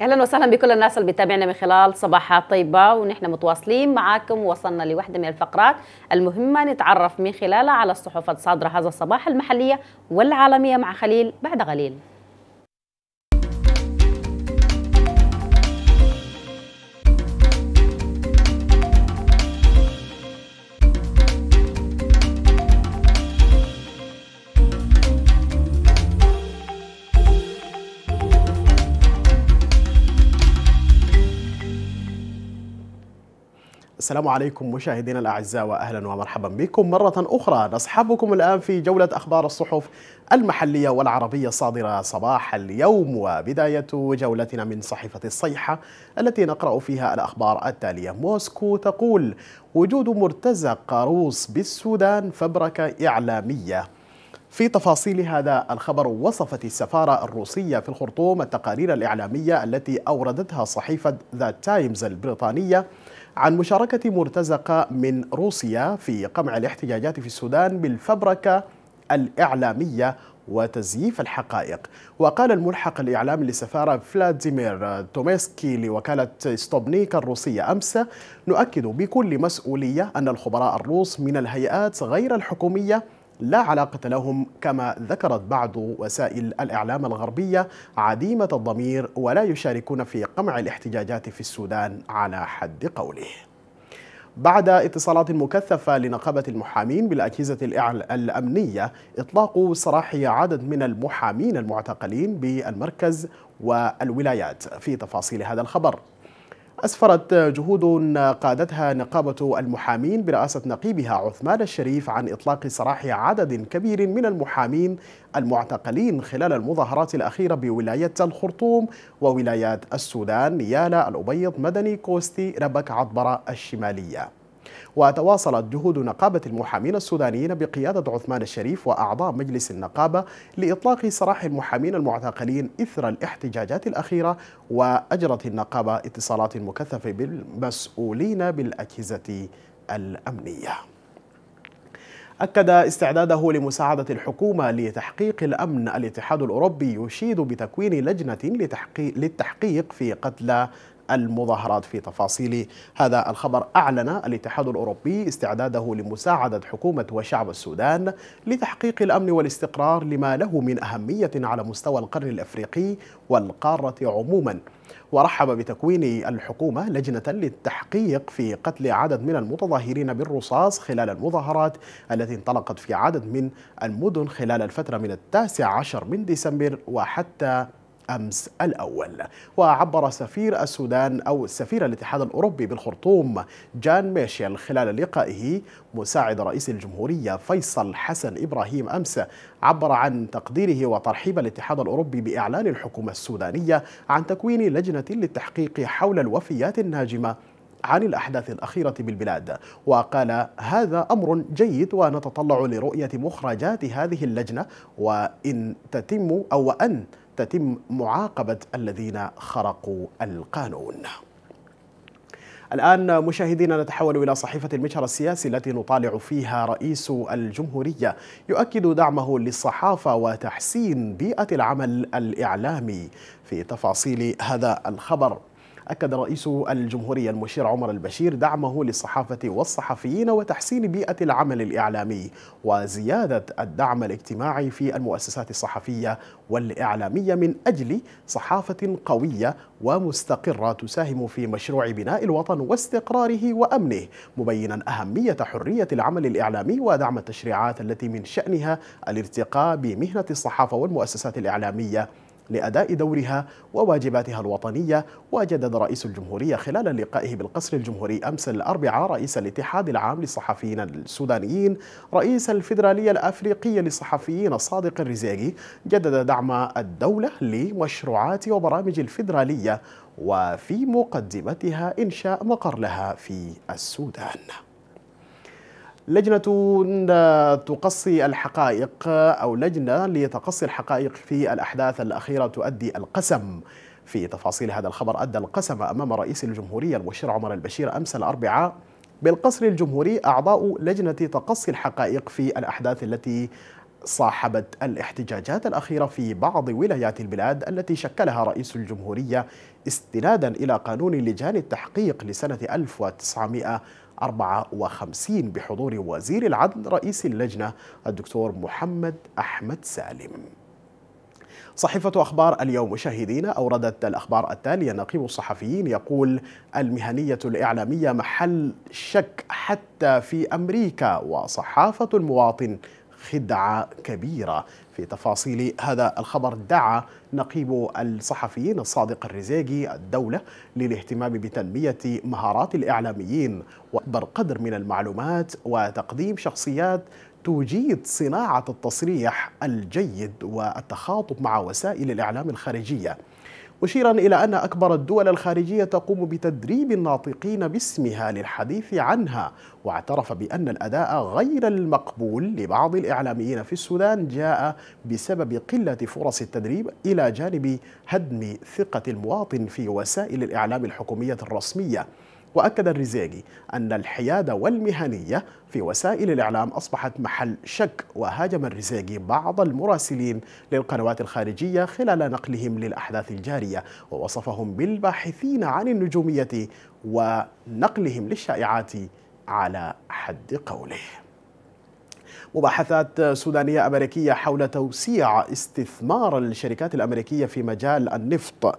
اهلا وسهلا بكل الناس اللي بتابعنا من خلال صباحات طيبه ونحن متواصلين معاكم وصلنا لوحده من الفقرات المهمه نتعرف من خلالها على الصحف الصادره هذا الصباح المحليه والعالميه مع خليل بعد قليل السلام عليكم مشاهدينا الاعزاء واهلا ومرحبا بكم مره اخرى نصحبكم الان في جوله اخبار الصحف المحليه والعربيه الصادره صباح اليوم وبدايه جولتنا من صحيفه الصيحه التي نقرا فيها الاخبار التاليه موسكو تقول وجود مرتزق روس بالسودان فبركه اعلاميه في تفاصيل هذا الخبر وصفت السفارة الروسية في الخرطوم التقارير الإعلامية التي أوردتها صحيفة ذا تايمز البريطانية عن مشاركة مرتزقة من روسيا في قمع الاحتجاجات في السودان بالفبركة الإعلامية وتزييف الحقائق وقال الملحق الإعلامي للسفارة فلاديمير توميسكي لوكالة ستوبنيك الروسية أمس نؤكد بكل مسؤولية أن الخبراء الروس من الهيئات غير الحكومية لا علاقة لهم كما ذكرت بعض وسائل الإعلام الغربية عديمة الضمير ولا يشاركون في قمع الاحتجاجات في السودان على حد قوله بعد اتصالات مكثفة لنقابة المحامين بالأجهزة الأمنية إطلاق سراح عدد من المحامين المعتقلين بالمركز والولايات في تفاصيل هذا الخبر أسفرت جهود قادتها نقابة المحامين برئاسة نقيبها عثمان الشريف عن إطلاق سراح عدد كبير من المحامين المعتقلين خلال المظاهرات الأخيرة بولاية الخرطوم وولايات السودان نيالا الأبيض مدني كوستي ربك عطبرة الشمالية وتواصلت جهود نقابة المحامين السودانيين بقيادة عثمان الشريف وأعضاء مجلس النقابة لإطلاق سراح المحامين المعتقلين إثر الاحتجاجات الأخيرة وأجرت النقابة اتصالات مكثفة بالمسؤولين بالأجهزة الأمنية أكد استعداده لمساعدة الحكومة لتحقيق الأمن الاتحاد الأوروبي يشيد بتكوين لجنة للتحقيق في قتلى المظاهرات في تفاصيل هذا الخبر أعلن الاتحاد الأوروبي استعداده لمساعدة حكومة وشعب السودان لتحقيق الأمن والاستقرار لما له من أهمية على مستوى القرن الأفريقي والقارة عموماً ورحب بتكوين الحكومة لجنة للتحقيق في قتل عدد من المتظاهرين بالرصاص خلال المظاهرات التي انطلقت في عدد من المدن خلال الفترة من التاسع عشر من ديسمبر وحتى أمس الأول وعبر سفير السودان أو سفير الاتحاد الأوروبي بالخرطوم جان ميشيل خلال لقائه مساعد رئيس الجمهورية فيصل حسن إبراهيم أمس عبر عن تقديره وترحيب الاتحاد الأوروبي بإعلان الحكومة السودانية عن تكوين لجنة للتحقيق حول الوفيات الناجمة عن الأحداث الأخيرة بالبلاد وقال هذا أمر جيد ونتطلع لرؤية مخرجات هذه اللجنة وإن تتم أو أن تتم معاقبة الذين خرقوا القانون الآن مشاهدينا نتحول إلى صحيفة المجهر السياسي التي نطالع فيها رئيس الجمهورية يؤكد دعمه للصحافة وتحسين بيئة العمل الإعلامي في تفاصيل هذا الخبر أكد رئيس الجمهورية المشير عمر البشير دعمه للصحافة والصحفيين وتحسين بيئة العمل الإعلامي وزيادة الدعم الاجتماعي في المؤسسات الصحفية والإعلامية من أجل صحافة قوية ومستقرة تساهم في مشروع بناء الوطن واستقراره وأمنه مبينا أهمية حرية العمل الإعلامي ودعم التشريعات التي من شأنها الارتقاء بمهنة الصحافة والمؤسسات الإعلامية لأداء دورها وواجباتها الوطنية وجدد رئيس الجمهورية خلال لقائه بالقصر الجمهوري أمس الأربعاء رئيس الاتحاد العام للصحفيين السودانيين رئيس الفيدرالية الأفريقية للصحفيين صادق الرزيقي جدد دعم الدولة لمشروعات وبرامج الفيدرالية وفي مقدمتها إنشاء مقر لها في السودان لجنة تقصي الحقائق أو لجنة لتقصي الحقائق في الأحداث الأخيرة تؤدي القسم في تفاصيل هذا الخبر أدى القسم أمام رئيس الجمهورية المشير عمر البشير أمس الأربعاء بالقصر الجمهوري أعضاء لجنة تقصي الحقائق في الأحداث التي صاحبت الاحتجاجات الأخيرة في بعض ولايات البلاد التي شكلها رئيس الجمهورية استنادا إلى قانون لجان التحقيق لسنة 1900 54 بحضور وزير العدل رئيس اللجنة الدكتور محمد أحمد سالم صحيفة أخبار اليوم مشاهدينا أوردت الأخبار التالية نقيب الصحفيين يقول المهنية الإعلامية محل شك حتى في أمريكا وصحافة المواطن خدعة كبيرة في تفاصيل هذا الخبر دعا نقيب الصحفيين الصادق الرزاقي الدولة للاهتمام بتنمية مهارات الإعلاميين وأكبر قدر من المعلومات وتقديم شخصيات توجيد صناعة التصريح الجيد والتخاطب مع وسائل الإعلام الخارجية مشيرا إلى أن أكبر الدول الخارجية تقوم بتدريب الناطقين باسمها للحديث عنها واعترف بأن الأداء غير المقبول لبعض الإعلاميين في السودان جاء بسبب قلة فرص التدريب إلى جانب هدم ثقة المواطن في وسائل الإعلام الحكومية الرسمية وأكد الرزيقي أن الحيادة والمهنية في وسائل الإعلام أصبحت محل شك وهاجم الرزيقي بعض المراسلين للقنوات الخارجية خلال نقلهم للأحداث الجارية ووصفهم بالباحثين عن النجومية ونقلهم للشائعات على حد قوله مباحثات سودانية أمريكية حول توسيع استثمار الشركات الأمريكية في مجال النفط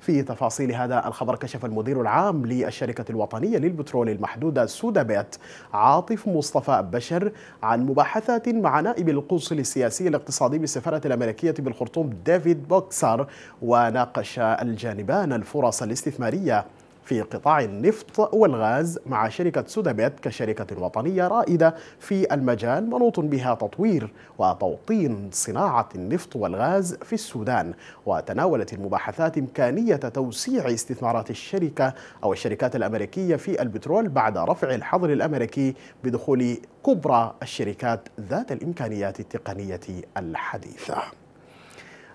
في تفاصيل هذا الخبر كشف المدير العام للشركة الوطنية للبترول المحدودة سودابيت عاطف مصطفى بشر عن مباحثات مع نائب القنصل السياسي الاقتصادي بالسفارة الأمريكية بالخرطوم ديفيد بوكسر وناقش الجانبان الفرص الاستثمارية في قطاع النفط والغاز مع شركة سودابيت كشركة وطنية رائدة في المجال منوط بها تطوير وتوطين صناعة النفط والغاز في السودان وتناولت المباحثات إمكانية توسيع استثمارات الشركة أو الشركات الأمريكية في البترول بعد رفع الحظر الأمريكي بدخول كبرى الشركات ذات الإمكانيات التقنية الحديثة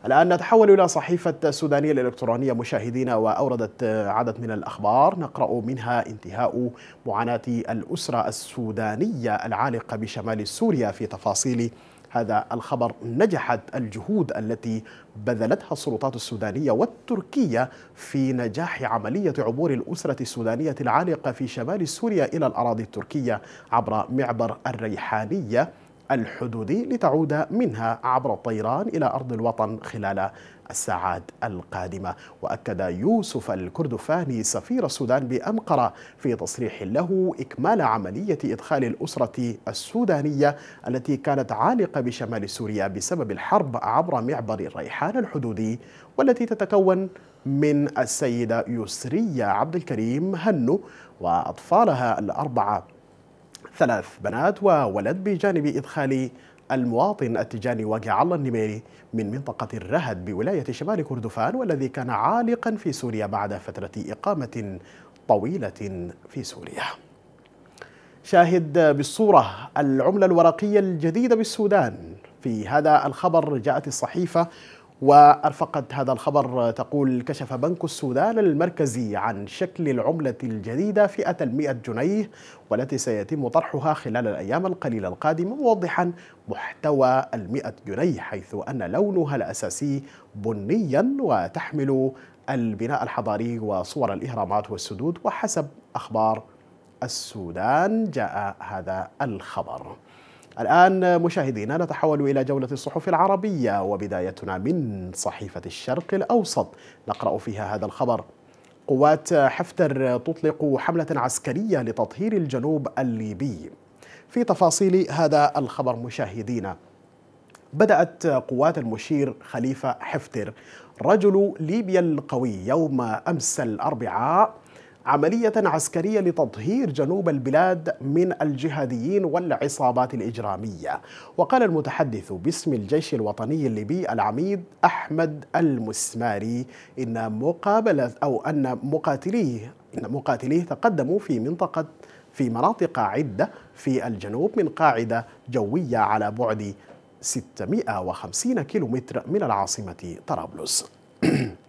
الآن نتحول إلى صحيفة السودانية الإلكترونية مشاهدينا وأوردت عدد من الأخبار نقرأ منها انتهاء معاناة الأسرة السودانية العالقة بشمال سوريا في تفاصيل هذا الخبر نجحت الجهود التي بذلتها السلطات السودانية والتركية في نجاح عملية عبور الأسرة السودانية العالقة في شمال سوريا إلى الأراضي التركية عبر معبر الريحانية الحدودي لتعود منها عبر الطيران إلى أرض الوطن خلال الساعات القادمة وأكد يوسف الكردفاني سفير السودان بأنقرة في تصريح له إكمال عملية إدخال الأسرة السودانية التي كانت عالقة بشمال سوريا بسبب الحرب عبر معبر الريحان الحدودي والتي تتكون من السيدة يسرية عبد الكريم هنو وأطفالها الأربعة ثلاث بنات وولد بجانب إدخال المواطن التجاني واقع الله النميري من منطقة الرهد بولاية شمال كردفان والذي كان عالقا في سوريا بعد فترة إقامة طويلة في سوريا شاهد بالصورة العملة الورقية الجديدة بالسودان في هذا الخبر جاءت الصحيفة وأرفقت هذا الخبر تقول كشف بنك السودان المركزي عن شكل العملة الجديدة فئة المئة جنيه والتي سيتم طرحها خلال الأيام القليلة القادمة موضحا محتوى المئة جنيه حيث أن لونها الأساسي بنيا وتحمل البناء الحضاري وصور الإهرامات والسدود وحسب أخبار السودان جاء هذا الخبر الآن مشاهدينا نتحول إلى جولة الصحف العربية وبدايتنا من صحيفة الشرق الأوسط نقرأ فيها هذا الخبر قوات حفتر تطلق حملة عسكرية لتطهير الجنوب الليبي في تفاصيل هذا الخبر مشاهدينا بدأت قوات المشير خليفة حفتر رجل ليبيا القوي يوم أمس الأربعاء عملية عسكرية لتطهير جنوب البلاد من الجهاديين والعصابات الإجرامية وقال المتحدث باسم الجيش الوطني الليبي العميد أحمد المسماري إن مقابلة أو أن مقاتليه إن مقاتليه تقدموا في منطقة في مناطق عدة في الجنوب من قاعدة جوية على بعد 650 كيلومتر من العاصمة طرابلس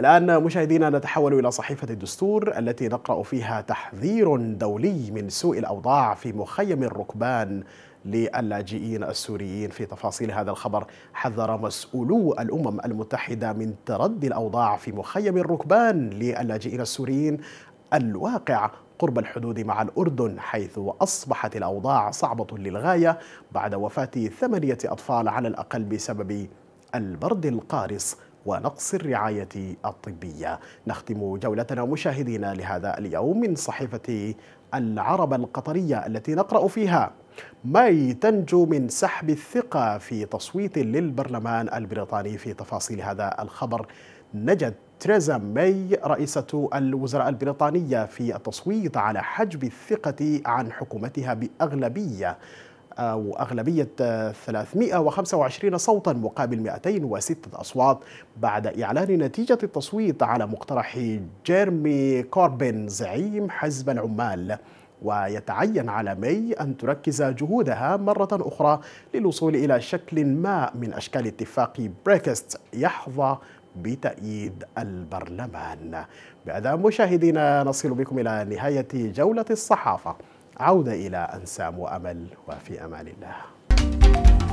الآن مشاهدينا نتحول إلى صحيفة الدستور التي نقرأ فيها تحذير دولي من سوء الأوضاع في مخيم الركبان للاجئين السوريين في تفاصيل هذا الخبر حذر مسؤولو الأمم المتحدة من تردي الأوضاع في مخيم الركبان للاجئين السوريين الواقع قرب الحدود مع الأردن حيث أصبحت الأوضاع صعبة للغاية بعد وفاة ثمانية أطفال على الأقل بسبب البرد القارص ونقص الرعاية الطبية نختم جولتنا مشاهدينا لهذا اليوم من صحيفة العرب القطرية التي نقرأ فيها ماي تنجو من سحب الثقة في تصويت للبرلمان البريطاني في تفاصيل هذا الخبر نجت تريزا ماي رئيسة الوزراء البريطانية في التصويت على حجب الثقة عن حكومتها بأغلبية وأغلبية 325 صوتا مقابل 206 أصوات بعد إعلان نتيجة التصويت على مقترح جيرمي كوربين زعيم حزب العمال ويتعين على مي أن تركز جهودها مرة أخرى للوصول إلى شكل ما من أشكال اتفاق بريكست يحظى بتأييد البرلمان بعد مشاهدينا نصل بكم إلى نهاية جولة الصحافة عودة إلى أنسام وأمل وفي أمان الله